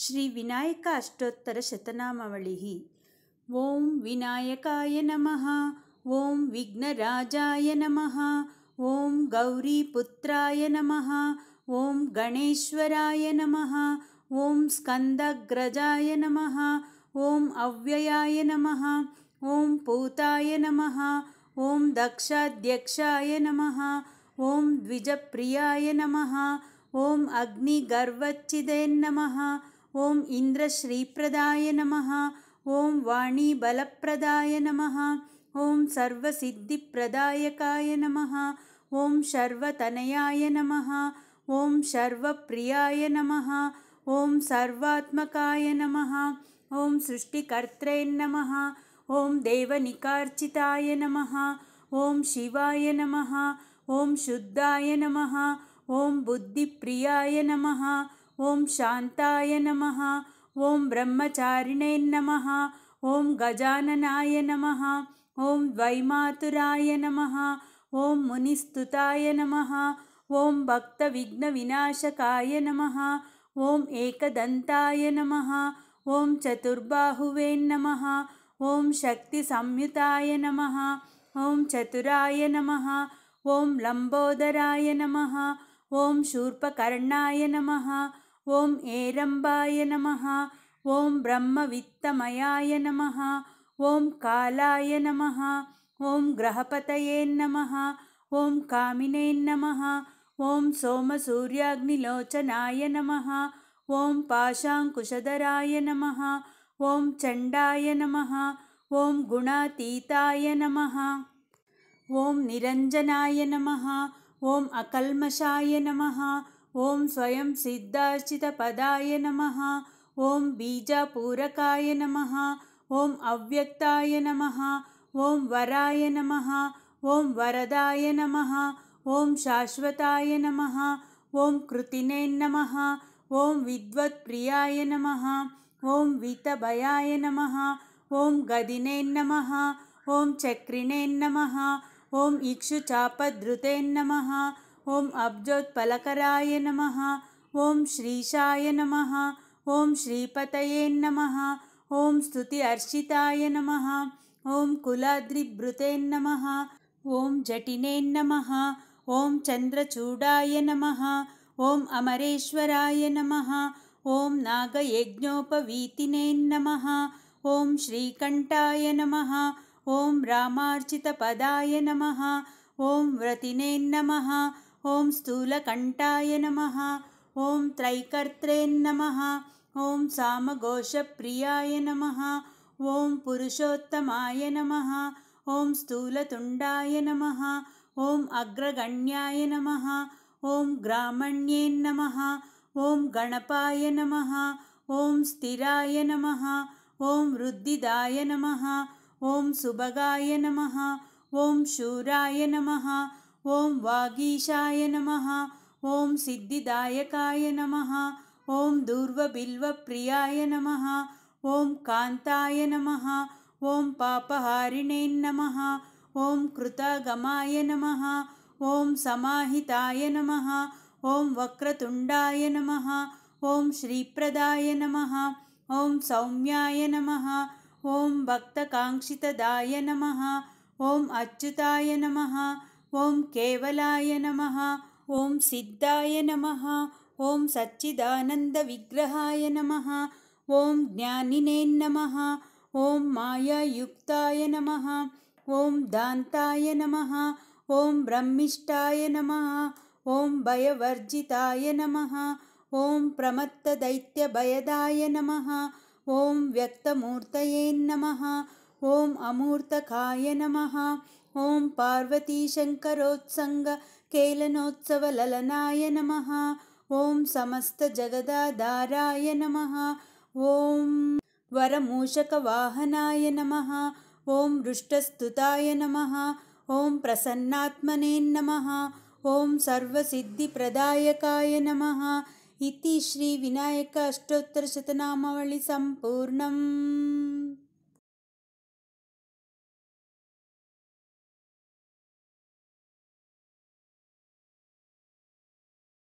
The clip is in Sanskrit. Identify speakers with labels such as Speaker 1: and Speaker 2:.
Speaker 1: श्रीविनायकाष्टोत्तरशतनामवळिः ॐ विनायकाय नमः ॐ विघ्नराजाय नमः ॐ गौरीपुत्राय नमः ॐ गणेश्वराय नमः ॐ स्कन्दग्रजाय नमः ॐ अव्ययाय नमः ॐ पूताय नमः ॐ दक्षाध्यक्षाय नमः ॐ द्विजप्रियाय नमः ॐ नमः ॐ इन्द्रश्रीप्रदाय नमः ॐ वाणीबलप्रदाय नमः ॐ सर्वसिद्धिप्रदायकाय नमः ॐ शर्वतनयाय नमः ॐ शर्वप्रियाय नमः ॐ सर्वात्मकाय नमः ॐ सृष्टिकर्त्रे नमः ॐ देवनिकार्चिताय नमः ॐ शिवाय नमः ॐ शुद्धाय नमः ॐ बुद्धिप्रियाय नमः ॐ शान्ताय नमः ॐ नमः ॐ गजाननाय नमः ॐ द्वैमातुराय नमः ॐ मुनिस्तुताय नमः ॐ भक्तविघ्नविनाशकाय नमः ॐ एकदन्ताय नमः ॐ चतुर्बाहुवे नमः ॐ शक्तिसंयुताय नमः ॐ चतुराय नमः ॐ लम्बोदराय नमः ॐ शूर्पकर्णाय नमः ॐ एरम्बाय नमः ॐ ब्रह्मवित्तमयाय नमः ॐ कालाय नमः ॐ ग्रहपतये नमः ॐ नमः ॐ सोमसूर्याग्निलोचनाय नमः ॐ पाशाङ्कुशधराय नमः ॐ चण्डाय नमः ॐ गुणातीताय नमः ॐ निरञ्जनाय नमः ॐ अकल्मषाय नमः ॐ स्वयं सिद्धार्चितपदाय नमः ॐ बीजापूरकाय नमः ॐ अव्यक्ताय नमः ॐ वराय नमः ॐ वरदाय नमः ॐ शाश्वताय नमः ॐ कृतिनेन्नमः ॐ विद्वत्प्रियाय नमः ॐ वितभयाय नमः ॐ ॐ नमः ॐ ॐ चक्रिणेन्नमः ॐ नमः ॐ अब्जोत्पलकराय नमः ॐ श्रीशाय नमः ॐ श्रीपतये नमः ॐ स्तुति अर्चिताय नमः ॐ कुलाद्रिभृतेन्नमः ॐ जटिनेन्नमः ॐ चन्द्रचूडाय नमः ॐ अमरेश्वराय नमः ॐ नागयज्ञोपवीतिनेन्नमः ॐ श्रीकण्ठाय नमः ॐ रामार्चितपदाय नमः ॐ व्रतिनेन्नमः ॐ स्थूलकण्ठाय नमः ॐ नमः ॐ सामघोषप्रियाय नमः ॐ पुरुषोत्तमाय नमः ॐ स्थूलतुण्डाय नमः ॐ अग्रगण्याय नमः ॐ नमः ॐ गणपाय नमः ॐ स्थिराय नमः ॐ ॐद्धिदाय नमः ॐ सुभगाय नमः ॐ शूराय नमः ॐ वागीशाय नमः ॐ सिद्धिदायकाय नमः ॐ दूर्वबिल्वप्रियाय नमः ॐ कान्ताय नमः ॐ पापहारिणे नमः ॐ कृतागमाय नमः ॐ समाहिताय नमः ॐ वक्रतुण्डाय नमः ॐ श्रीप्रदाय नमः ॐ सौम्याय नमः ॐ भक्तकाङ्क्षितदाय नमः ॐ अच्युताय नमः ॐ केवलाय नमः ॐ सिद्धाय नमः ॐ सच्चिदानन्दविग्रहाय नमः ॐ ज्ञानिनेन्नमः ॐ मायायुक्ताय नमः ॐ दान्ताय नमः ॐ ब्रह्मिष्ठाय नमः ॐ भयवर्जिताय नमः ॐ प्रमत्तदैत्यभयदाय नमः ॐ व्यक्तमूर्तये नमः ॐ अमूर्तकाय नमः ॐ केलनोत्सवललनाय नमः ॐ समस्तजगदाधाराय नमः ॐ वरमूषकवाहनाय नमः ॐ रुष्टस्तुताय नमः ॐ नमः ॐ सर्वसिद्धिप्रदायकाय नमः इति श्रीविनायक अष्टोत्तरशतनामवळिसम्पूर्णम्